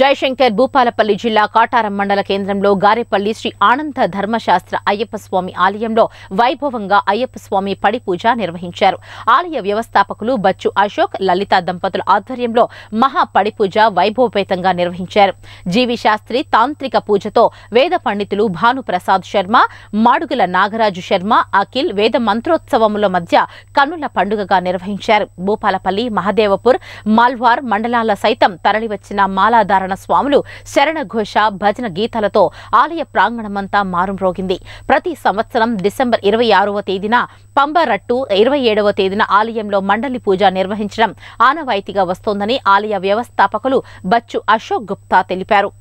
జయశంకర్ భూపాలపల్లి జిల్లా కాటారం మండల కేంద్రంలో గారేపల్లి శ్రీ ఆనంద ధర్మశాస్త్ర అయ్యప్ప స్వామి ఆలయంలో వైభవంగా అయ్యప్ప స్వామి పడి పూజ నిర్వహించారు ఆలయ వ్యవస్థాపకులు బచ్చు అశోక్ లలిత దంపతుల ఆధ్వర్యంలో మహా పడి పూజ వైభవపేతంగా నిర్వహించారు జీవి శాస్త్రి తాంత్రిక పూజతో వేద పండితులు భానుప్రసాద్ శర్మ మాడుగుల నాగరాజు శర్మ అఖిల్ వేద మంత్రోత్సవముల మధ్య కన్నుల పండుగగా నిర్వహించారు భూపాలపల్లి మహదేవపూర్ మాల్వార్ మండలాల సైతం తరలివచ్చిన మాలాదారు సత్యనారాయణ స్వాములు శరణఘోష భజన గీతాలతో ఆలయ ప్రాంగణమంతా మారుమ్రోగింది ప్రతి సంవత్సరం డిసెంబర్ ఇరవై ఆరవ తేదీన పంబరట్టు ఇరవై ఏడవ తేదీన ఆలయంలో మండలి పూజ నిర్వహించడం ఆనవాయితీగా వస్తోందని ఆలయ వ్యవస్థాపకులు బచ్చు అశోక్ గుప్తా తెలిపారు